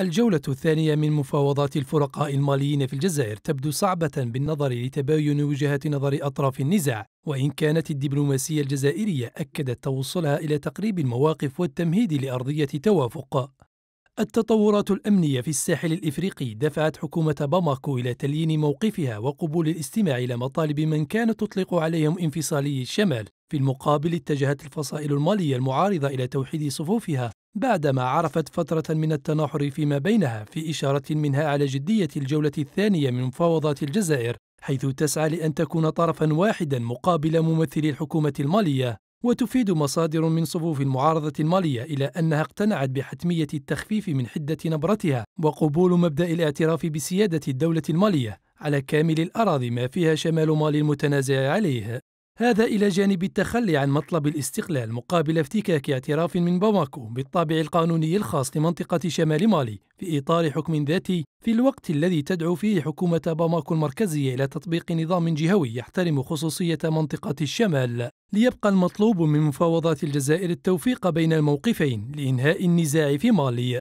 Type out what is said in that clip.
الجولة الثانية من مفاوضات الفرقاء الماليين في الجزائر تبدو صعبة بالنظر لتباين وجهات نظر أطراف النزاع، وإن كانت الدبلوماسية الجزائرية أكدت توصلها إلى تقريب المواقف والتمهيد لأرضية توافق. التطورات الأمنية في الساحل الإفريقي دفعت حكومة باماكو إلى تليين موقفها وقبول الاستماع إلى مطالب من كانت تطلق عليهم انفصالي الشمال، في المقابل اتجهت الفصائل المالية المعارضة إلى توحيد صفوفها بعدما عرفت فترة من التناحر فيما بينها في إشارة منها على جدية الجولة الثانية من مفاوضات الجزائر حيث تسعى لأن تكون طرفا واحدا مقابل ممثلي الحكومة المالية وتفيد مصادر من صفوف المعارضة المالية إلى أنها اقتنعت بحتمية التخفيف من حدة نبرتها وقبول مبدأ الاعتراف بسيادة الدولة المالية على كامل الأراضي ما فيها شمال مالي المتنازع عليه هذا إلى جانب التخلي عن مطلب الاستقلال مقابل افتكاك اعتراف من باماكو بالطابع القانوني الخاص لمنطقة شمال مالي في إطار حكم ذاتي في الوقت الذي تدعو فيه حكومة باماكو المركزية إلى تطبيق نظام جهوي يحترم خصوصية منطقة الشمال ليبقى المطلوب من مفاوضات الجزائر التوفيق بين الموقفين لإنهاء النزاع في مالي